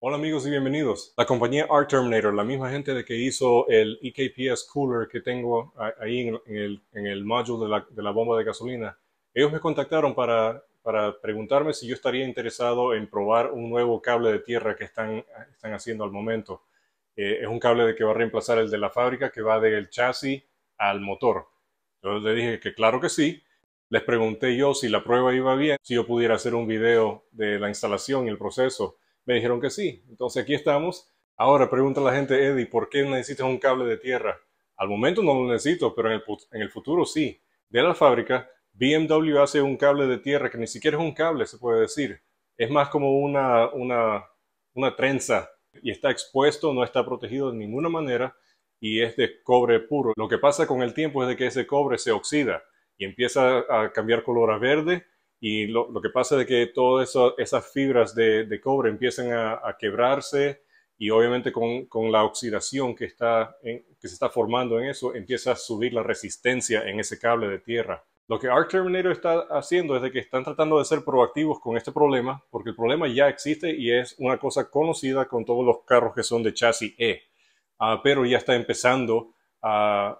Hola amigos y bienvenidos. La compañía Art Terminator, la misma gente de que hizo el EKPS Cooler que tengo ahí en el, en módulo de la, bomba de gasolina, ellos me contactaron para, para, preguntarme si yo estaría interesado en probar un nuevo cable de tierra que están, están haciendo al momento. Eh, es un cable que va a reemplazar el de la fábrica que va del chasis al motor. Yo le dije que claro que sí, les pregunté yo si la prueba iba bien, si yo pudiera hacer un video de la instalación y el proceso. Me dijeron que sí. Entonces aquí estamos. Ahora pregunta la gente, Eddie, ¿por qué necesitas un cable de tierra? Al momento no lo necesito, pero en el, futuro sí. De la fábrica, BMW hace un cable de tierra que ni siquiera es un cable, se puede decir. Es más como una, una, una trenza y está expuesto, no está protegido de ninguna manera y es de cobre puro. Lo que pasa con el tiempo es de que ese cobre se oxida y empieza a cambiar color a verde y lo, que pasa es que todas esas fibras de, cobre empiezan a, quebrarse y obviamente con, la oxidación que, está que se está formando en eso, empieza a subir la resistencia en ese cable de tierra. Lo que Arc Terminator está haciendo es de que están tratando de ser proactivos con este problema, porque el problema ya existe y es una cosa conocida con todos los carros que son de chasis E, ah, pero ya está empezando a,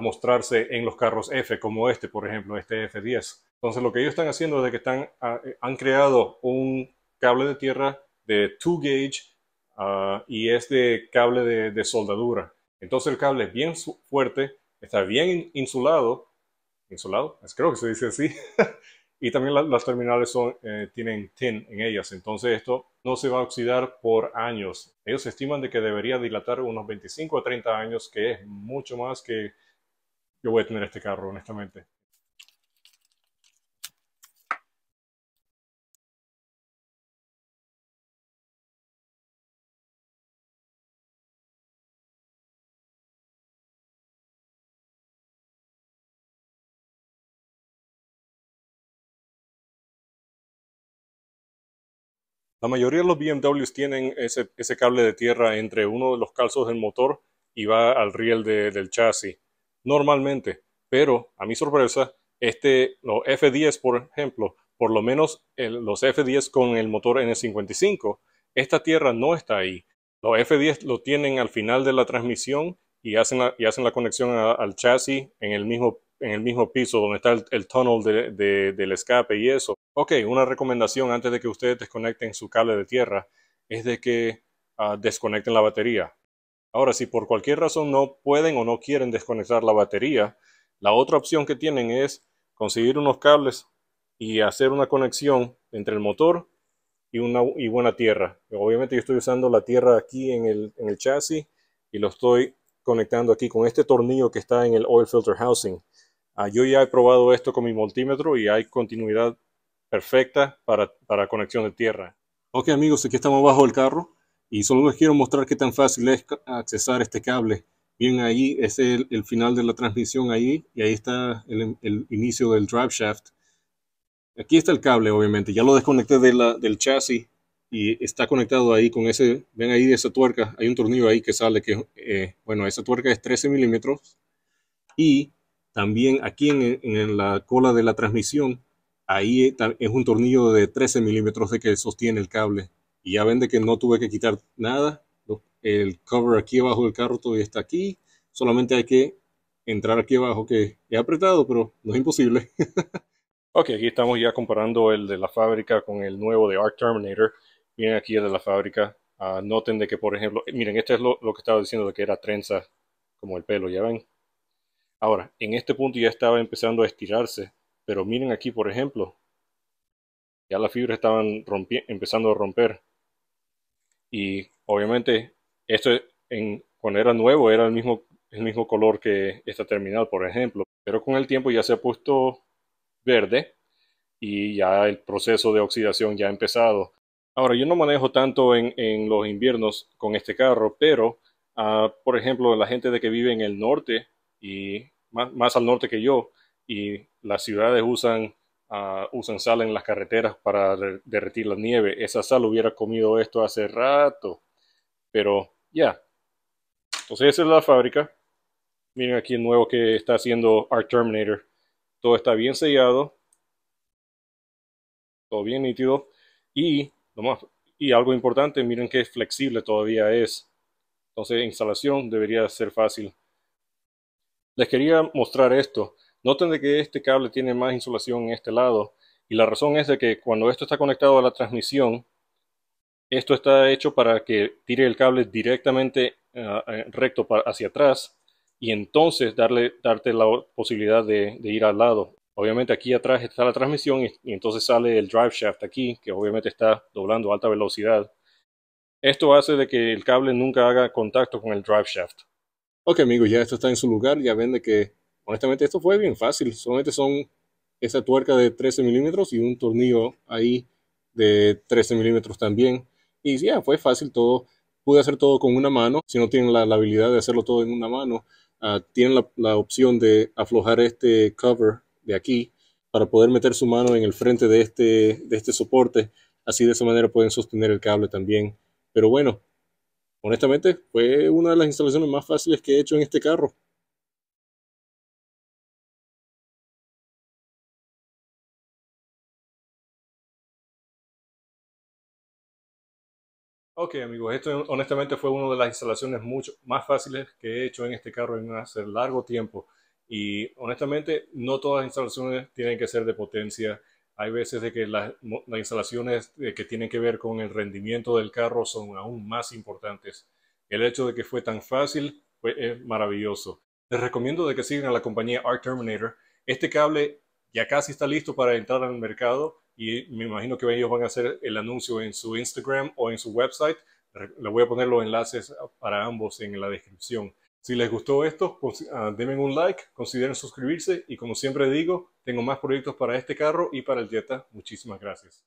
mostrarse en los carros F, como este, por ejemplo, este F10. Entonces, lo que ellos están haciendo es que están, eh, han creado un cable de tierra de 2 gauge ah, y es de cable de, de, soldadura. Entonces, el cable es bien fuerte, está bien insulado, insulado, creo que se dice así, y también las terminales eh, tienen tin en ellas, entonces esto no se va a oxidar por años. Ellos estiman de que debería dilatar unos 25 a 30 años, que es mucho más que yo voy a tener este carro, honestamente. La mayoría de los BMWs tienen ese, cable de tierra entre uno de los calzos del motor y va al riel del chasis, normalmente. Pero, a mi sorpresa, este, los F10, por ejemplo, por lo menos los F10 con el motor N55, esta tierra no está ahí. Los F10 lo tienen al final de la transmisión y hacen la, y hacen la conexión al chasis en el mismo en el mismo piso donde está el, tunnel del escape y eso. Ok, una recomendación antes de que ustedes desconecten su cable de tierra es de que ah, desconecten la batería. Ahora, si por cualquier razón no pueden o no quieren desconectar la batería, la otra opción que tienen es conseguir unos cables y hacer una conexión entre el motor y una buena tierra. Obviamente yo estoy usando la tierra aquí en el chasis y lo estoy conectando aquí con este tornillo que está en el oil filter housing. Ah, yo ya he probado esto con mi multímetro y hay continuidad perfecta para, conexión de tierra. Ok amigos, aquí estamos bajo el carro y solo les quiero mostrar qué tan fácil es accesar este cable. Bien, ahí es el, final de la transmisión ahí y ahí está el, inicio del drive shaft. Aquí está el cable, obviamente. Ya lo desconecté de del chasis y está conectado ahí con ese, ven ahí de esa tuerca, hay un tornillo ahí que sale que, eh, bueno, esa tuerca es 13 milímetros y también aquí en, la cola de la transmisión, ahí es un tornillo de 13 milímetros de que sostiene el cable. Y ya ven de que no tuve que quitar nada. El cover aquí abajo del carro todavía está aquí. Solamente hay que entrar aquí abajo, que he apretado, pero no es imposible. ok, aquí estamos ya comparando el de la fábrica con el nuevo de Arc Terminator. Miren aquí el de la fábrica. Ah, noten de que, por ejemplo, miren, este es lo que estaba diciendo de que era trenza, como el pelo, ya ven. Ahora, en este punto ya estaba empezando a estirarse, pero miren aquí, por ejemplo, ya las fibras estaban empezando a romper. Y obviamente, esto cuando era nuevo era el mismo, el mismo color que esta terminal, por ejemplo, pero con el tiempo ya se ha puesto verde y ya el proceso de oxidación ya ha empezado. Ahora, yo no manejo tanto en, los inviernos con este carro, pero, ah, por ejemplo, la gente de que vive en el norte y más, al norte que yo, y las ciudades usan, ah, usan sal en las carreteras para derretir la nieve. Esa sal hubiera comido esto hace rato, pero ya. Entonces esa es la fábrica. Miren aquí el nuevo que está haciendo Art Terminator. Todo está bien sellado. Todo bien nítido. Y, y algo importante, miren que flexible todavía es. Entonces instalación debería ser fácil. Les quería mostrar esto. Noten de que este cable tiene más insulación en este lado y la razón es de que cuando esto está conectado a la transmisión, esto está hecho para que tire el cable directamente eh, eh, recto hacia atrás y entonces darle, darte la posibilidad de, ir al lado. Obviamente aquí atrás está la transmisión y, entonces sale el drive shaft aquí, que obviamente está doblando a alta velocidad. Esto hace de que el cable nunca haga contacto con el drive shaft. Ok amigos, ya esto está en su lugar, ya ven de que honestamente esto fue bien fácil, solamente son esa tuerca de 13 milímetros y un tornillo ahí de 13 milímetros también. Y ya fue fácil todo, pude hacer todo con una mano, si no tienen la, habilidad de hacerlo todo en una mano, ah, tienen la, la opción de aflojar este cover de aquí para poder meter su mano en el frente de este, de este soporte, así de esa manera pueden sostener el cable también. Pero bueno, honestamente, fue una de las instalaciones más fáciles que he hecho en este carro. Ok amigos, esto honestamente fue una de las instalaciones mucho más fáciles que he hecho en este carro en hace largo tiempo y honestamente no todas las instalaciones tienen que ser de potencia hay veces de que las, instalaciones que tienen que ver con el rendimiento del carro son aún más importantes. El hecho de que fue tan fácil es maravilloso. Les recomiendo de que sigan a la compañía Arc Terminator. Este cable ya casi está listo para entrar al mercado y me imagino que ellos van a hacer el anuncio en su Instagram o en su website. Le voy a poner los enlaces para ambos en la descripción. Si les gustó esto, pues, ah, denme un like, consideren suscribirse y como siempre digo, tengo más proyectos para este carro y para el Jetta. Muchísimas gracias.